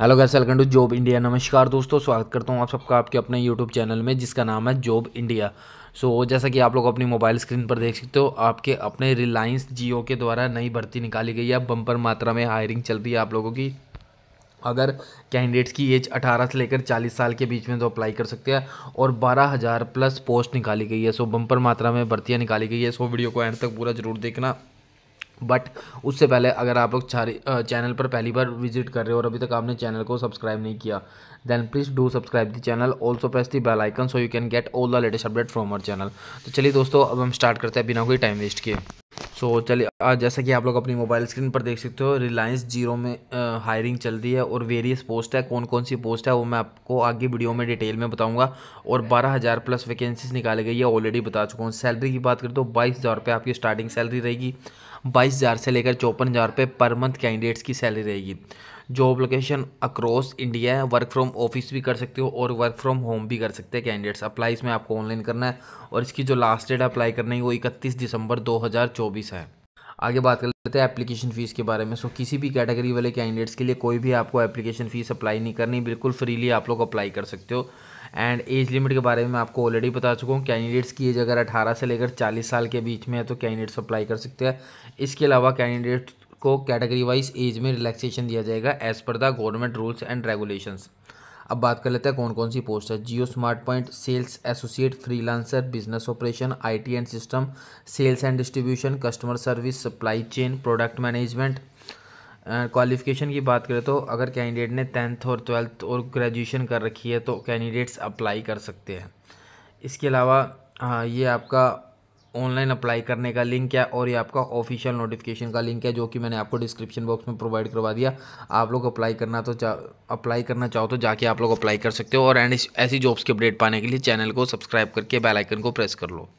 hello guys welcome to job India नमस्कार दोस्तों स्वागत करता हूँ आप सबका आपके अपने यूट्यूब चैनल में जिसका नाम है जॉब इंडिया सो so, जैसा कि आप लोग अपनी मोबाइल स्क्रीन पर देख सकते हो आपके अपने रिलायंस जियो के द्वारा नई भर्ती निकाली गई है बम्पर मात्रा में हायरिंग चल रही है आप लोगों की अगर कैंडिडेट्स की एज 18 से लेकर 40 साल के बीच में तो अप्लाई कर सकते हैं और 12000 प्लस पोस्ट निकाली गई है सो बम्पर मात्रा में भर्तियाँ निकाली गई है सो वीडियो को एंड तक पूरा जरूर देखना बट उससे पहले अगर आप लोग चैनल पर पहली बार विजिट कर रहे हो और अभी तक आपने चैनल को सब्सक्राइब नहीं किया then please do subscribe the channel also press the bell icon so you can get all the latest update from our channel तो चलिए दोस्तों अब हम स्टार्ट करते हैं बिना कोई टाइम वेस्ट किए सो so, चलिए जैसा कि आप लोग अपनी मोबाइल स्क्रीन पर देख सकते हो रिलायंस जीरो में आ, हायरिंग चल रही है और वेरियस पोस्ट है कौन कौन सी पोस्ट है वो मैं आपको आगे वीडियो में डिटेल में बताऊंगा और बारह हज़ार प्लस वैकेंसीज निकाली गई है ऑलरेडी बता चुका हूँ सैलरी की बात करें तो बाईस हज़ार रुपये आपकी स्टार्टिंग सैलरी रहेगी बाईस हज़ार से लेकर चौपन हज़ार रुपये पर मंथ कैंडिडेट्स की सैलरी रहेगी जॉब लोकेशन अक्रॉस इंडिया है वर्क फ्रॉम ऑफिस भी कर सकते हो और वर्क फ्रॉम होम भी कर सकते हैं कैंडिडेट्स अप्लाई इसमें आपको ऑनलाइन करना है और इसकी जो लास्ट डेट अप्लाई करनी है वो इकतीस दिसंबर दो है आगे बात कर लेते हैं एप्लीकेशन फ़ीस के बारे में सो किसी भी कैटेगरी वाले कैंडिडेट्स के लिए कोई भी आपको एप्लीकेशन फ़ीस अप्लाई नहीं करनी बिल्कुल फ्रीली आप लोग अप्लाई कर सकते हो एंड एज लिमिट के बारे में मैं आपको ऑलरेडी बता चुका हूँ कैंडिडेट्स की एज अगर 18 से लेकर 40 साल के बीच में है तो कैंडिडेट्स अप्लाई कर सकते हैं इसके अलावा कैंडिडेट्स को कैटेगरी वाइज एज में रिलैक्सेशन दिया जाएगा as per the government rules and regulations अब बात कर लेते हैं कौन कौन सी पोस्ट है Jio smart point sales associate freelancer business operation IT and system sales and distribution customer service supply chain product management qualification की बात करें तो अगर कैंडिडेट ने टेंथ और ट्वेल्थ और ग्रेजुएशन कर रखी है तो कैंडिडेट्स अप्लाई कर सकते हैं इसके अलावा uh, ये आपका ऑनलाइन अप्लाई करने का लिंक है और ये आपका ऑफिशियल नोटिफिकेशन का लिंक है जो कि मैंने आपको डिस्क्रिप्शन बॉक्स में प्रोवाइड करवा दिया आप लोग अप्लाई करना तो अप्लाई करना चाहो तो जाके आप लोग अप्लाई कर सकते हो और एंड ऐसी जॉब्स की अपडेट पाने के लिए चैनल को सब्सक्राइब करके बेलाइकन को प्रेस कर लो